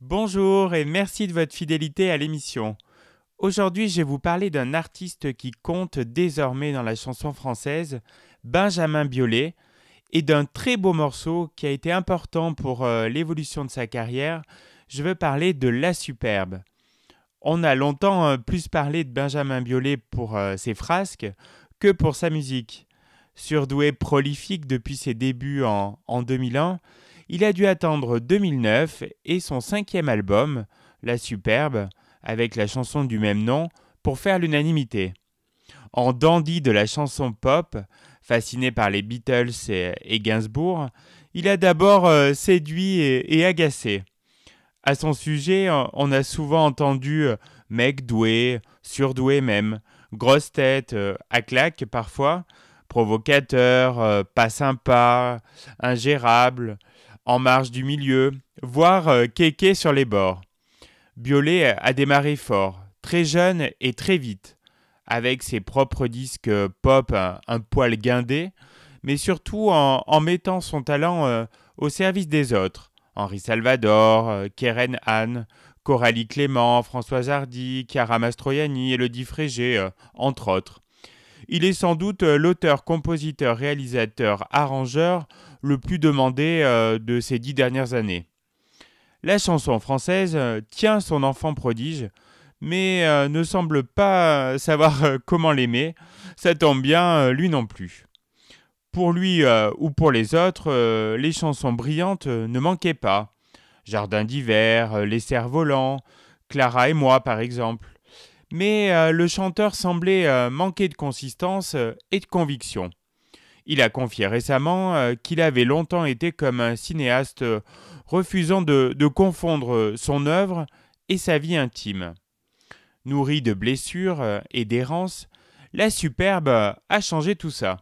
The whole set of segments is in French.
Bonjour et merci de votre fidélité à l'émission. Aujourd'hui, je vais vous parler d'un artiste qui compte désormais dans la chanson française, Benjamin Biolay, et d'un très beau morceau qui a été important pour euh, l'évolution de sa carrière. Je veux parler de La Superbe. On a longtemps euh, plus parlé de Benjamin Biolay pour euh, ses frasques que pour sa musique. Surdoué prolifique depuis ses débuts en, en 2001, il a dû attendre 2009 et son cinquième album, La Superbe, avec la chanson du même nom, pour faire l'unanimité. En dandy de la chanson pop, fasciné par les Beatles et, Gainsbourg, il a d'abord euh, séduit et, agacé. À son sujet, on a souvent entendu euh, mec doué, surdoué même, grosse tête, euh, à claque parfois, provocateur, pas sympa, ingérable, en marge du milieu, voire euh, Kéké sur les bords. Biolay a démarré fort, très jeune et très vite, avec ses propres disques euh, pop un, poil guindé, mais surtout en, mettant son talent euh, au service des autres. Henri Salvador, Keren Anne, Coralie Clément, Françoise Hardy, Chiara Mastroianni, Elodie Frégé, entre autres. Il est sans doute euh, l'auteur, compositeur, réalisateur, arrangeur le plus demandé euh, de ces dix dernières années. La chanson française euh, tient son enfant prodige, mais ne semble pas savoir comment l'aimer. Ça tombe bien, lui non plus. Pour lui ou pour les autres, les chansons brillantes ne manquaient pas. Jardin d'hiver, Les cerfs volants, Clara et moi par exemple mais euh, le chanteur semblait euh, manquer de consistance euh, et de conviction. Il a confié récemment qu'il avait longtemps été comme un cinéaste refusant de, de, confondre son œuvre et sa vie intime. Nourri de blessures et d'errances, La Superbe a changé tout ça.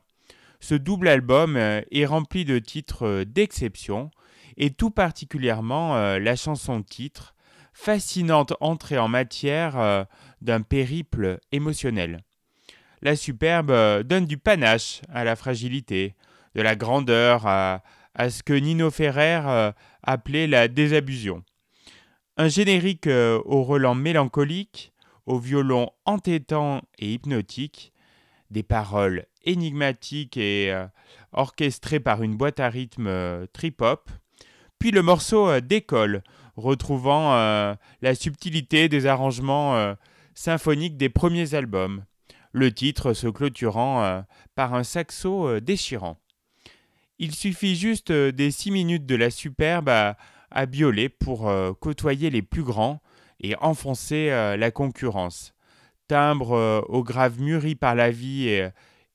Ce double album est rempli de titres d'exception, et tout particulièrement la chanson titre fascinante entrée en matière euh, d'un périple émotionnel. La superbe euh, donne du panache à la fragilité, de la grandeur à, ce que Nino Ferrer euh, appelait la désabusion. Un générique au relent mélancolique, au violon entêtant et hypnotique, des paroles énigmatiques et orchestrées par une boîte à rythme trip-hop, puis le morceau euh, décolle, retrouvant euh, la subtilité des arrangements euh, symphoniques des premiers albums, le titre se clôturant par un saxo déchirant. Il suffit juste des six minutes de la superbe à, à pour côtoyer les plus grands et enfoncer la concurrence. Timbre au grave mûri par la vie et,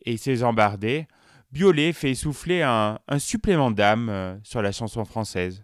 et ses embardés, Biolay fait essouffler un supplément d'âme euh, sur la chanson française.